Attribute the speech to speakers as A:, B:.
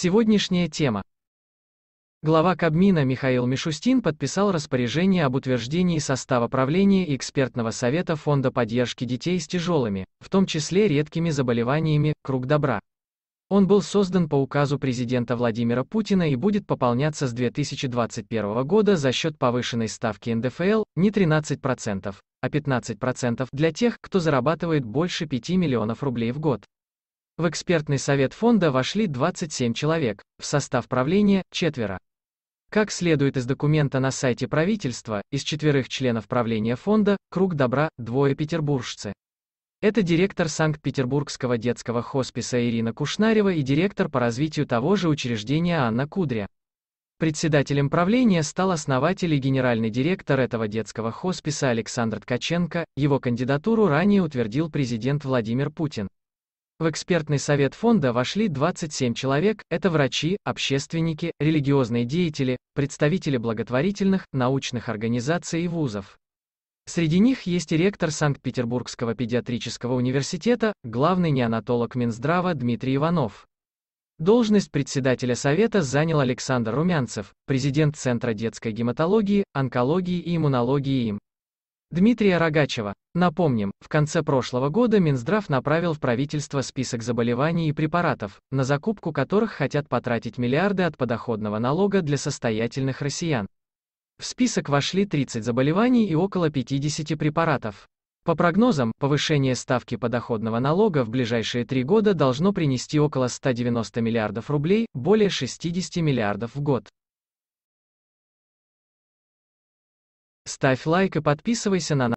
A: Сегодняшняя тема. Глава Кабмина Михаил Мишустин подписал распоряжение об утверждении состава правления и экспертного совета Фонда поддержки детей с тяжелыми, в том числе редкими заболеваниями, «Круг добра». Он был создан по указу президента Владимира Путина и будет пополняться с 2021 года за счет повышенной ставки НДФЛ не 13%, а 15% для тех, кто зарабатывает больше 5 миллионов рублей в год. В экспертный совет фонда вошли 27 человек, в состав правления – четверо. Как следует из документа на сайте правительства, из четверых членов правления фонда «Круг добра» двое петербуржцы. Это директор Санкт-Петербургского детского хосписа Ирина Кушнарева и директор по развитию того же учреждения Анна Кудря. Председателем правления стал основатель и генеральный директор этого детского хосписа Александр Ткаченко, его кандидатуру ранее утвердил президент Владимир Путин. В экспертный совет фонда вошли 27 человек, это врачи, общественники, религиозные деятели, представители благотворительных, научных организаций и вузов. Среди них есть и ректор Санкт-Петербургского педиатрического университета, главный неонатолог Минздрава Дмитрий Иванов. Должность председателя совета занял Александр Румянцев, президент Центра детской гематологии, онкологии и иммунологии им. Дмитрия Рогачева. Напомним, в конце прошлого года Минздрав направил в правительство список заболеваний и препаратов, на закупку которых хотят потратить миллиарды от подоходного налога для состоятельных россиян. В список вошли 30 заболеваний и около 50 препаратов. По прогнозам, повышение ставки подоходного налога в ближайшие три года должно принести около 190 миллиардов рублей, более 60 миллиардов в год. Ставь лайк и подписывайся на нас.